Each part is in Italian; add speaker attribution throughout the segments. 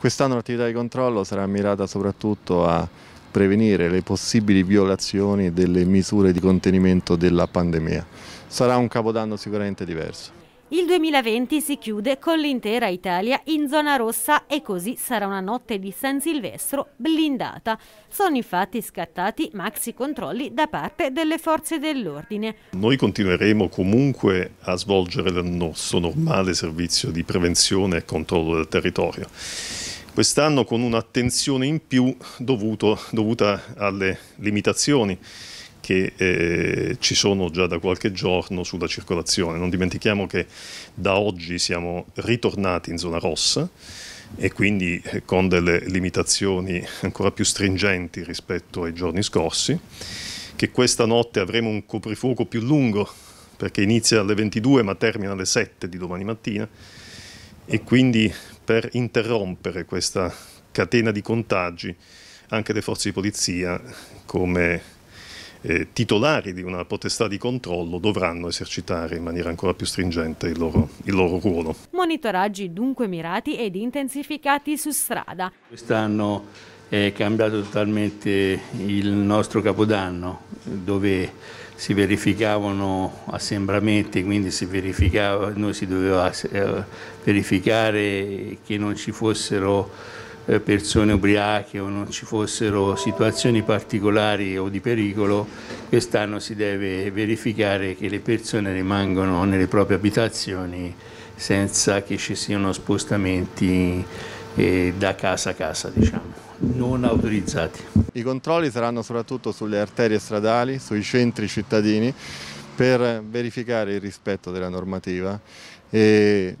Speaker 1: Quest'anno l'attività di controllo sarà mirata soprattutto a prevenire le possibili violazioni delle misure di contenimento della pandemia. Sarà un capodanno sicuramente diverso.
Speaker 2: Il 2020 si chiude con l'intera Italia in zona rossa e così sarà una notte di San Silvestro blindata. Sono infatti scattati maxi controlli da parte delle forze dell'ordine.
Speaker 3: Noi continueremo comunque a svolgere il nostro normale servizio di prevenzione e controllo del territorio quest'anno con un'attenzione in più dovuto, dovuta alle limitazioni che eh, ci sono già da qualche giorno sulla circolazione. Non dimentichiamo che da oggi siamo ritornati in zona rossa e quindi eh, con delle limitazioni ancora più stringenti rispetto ai giorni scorsi, che questa notte avremo un coprifuoco più lungo perché inizia alle 22 ma termina alle 7 di domani mattina e quindi per interrompere questa catena di contagi anche le forze di polizia come eh, titolari di una potestà di controllo dovranno esercitare in maniera ancora più stringente il loro, il loro ruolo.
Speaker 2: Monitoraggi dunque mirati ed intensificati su strada.
Speaker 4: Quest'anno è cambiato totalmente il nostro capodanno dove si verificavano assembramenti, quindi si verificava, noi si doveva eh, verificare che non ci fossero eh, persone ubriache o non ci fossero situazioni particolari o di pericolo, quest'anno si deve verificare che le persone rimangano nelle proprie abitazioni senza che ci siano spostamenti eh, da casa a casa. Diciamo
Speaker 1: non autorizzati. I controlli saranno soprattutto sulle arterie stradali, sui centri cittadini per verificare il rispetto della normativa e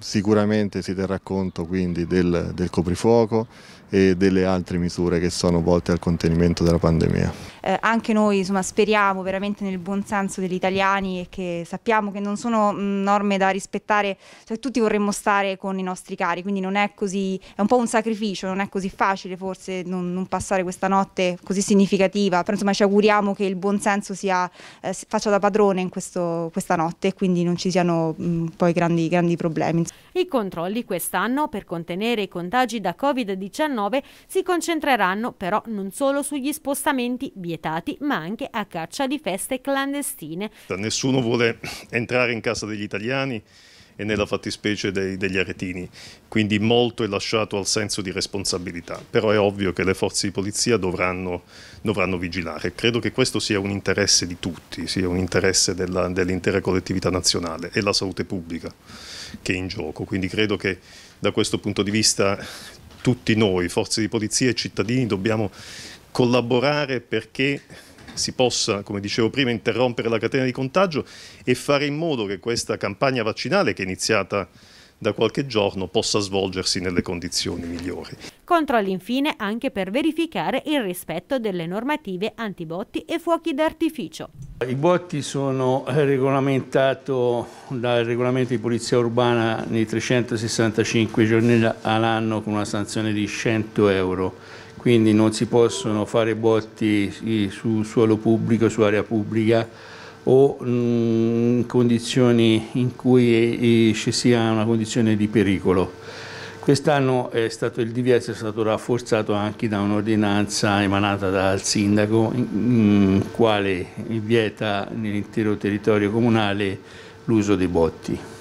Speaker 1: sicuramente si terrà conto quindi del, del coprifuoco e delle altre misure che sono volte al contenimento della pandemia.
Speaker 2: Eh, anche noi insomma, speriamo veramente nel buon senso degli italiani e che sappiamo che non sono norme da rispettare, cioè, tutti vorremmo stare con i nostri cari, quindi non è così, è un po' un sacrificio, non è così facile forse non, non passare questa notte così significativa, però insomma ci auguriamo che il buon senso sia, eh, faccia da padrone in questo, questa notte e quindi non ci siano mh, poi grandi, grandi problemi. Insomma. I controlli quest'anno per contenere i contagi da Covid-19 si concentreranno però non solo sugli spostamenti vietati, ma anche a caccia di feste clandestine.
Speaker 3: Nessuno vuole entrare in casa degli italiani, e nella fattispecie dei, degli aretini, quindi molto è lasciato al senso di responsabilità, però è ovvio che le forze di polizia dovranno, dovranno vigilare. Credo che questo sia un interesse di tutti, sia un interesse dell'intera collettività nazionale e la salute pubblica che è in gioco, quindi credo che da questo punto di vista tutti noi, forze di polizia e cittadini, dobbiamo collaborare perché si possa, come dicevo prima, interrompere la catena di contagio e fare in modo che questa campagna vaccinale che è iniziata da qualche giorno possa svolgersi nelle condizioni migliori.
Speaker 2: Controlli infine anche per verificare il rispetto delle normative antibotti e fuochi d'artificio.
Speaker 4: I botti sono eh, regolamentati dal regolamento di polizia urbana nei 365 giorni all'anno con una sanzione di 100 euro quindi non si possono fare botti su suolo pubblico, su area pubblica o mm, in condizioni in cui ci sia una condizione di pericolo. Quest'anno il divieto è stato rafforzato anche da un'ordinanza emanata dal sindaco, in mm, quale vieta nell'intero territorio comunale l'uso dei botti.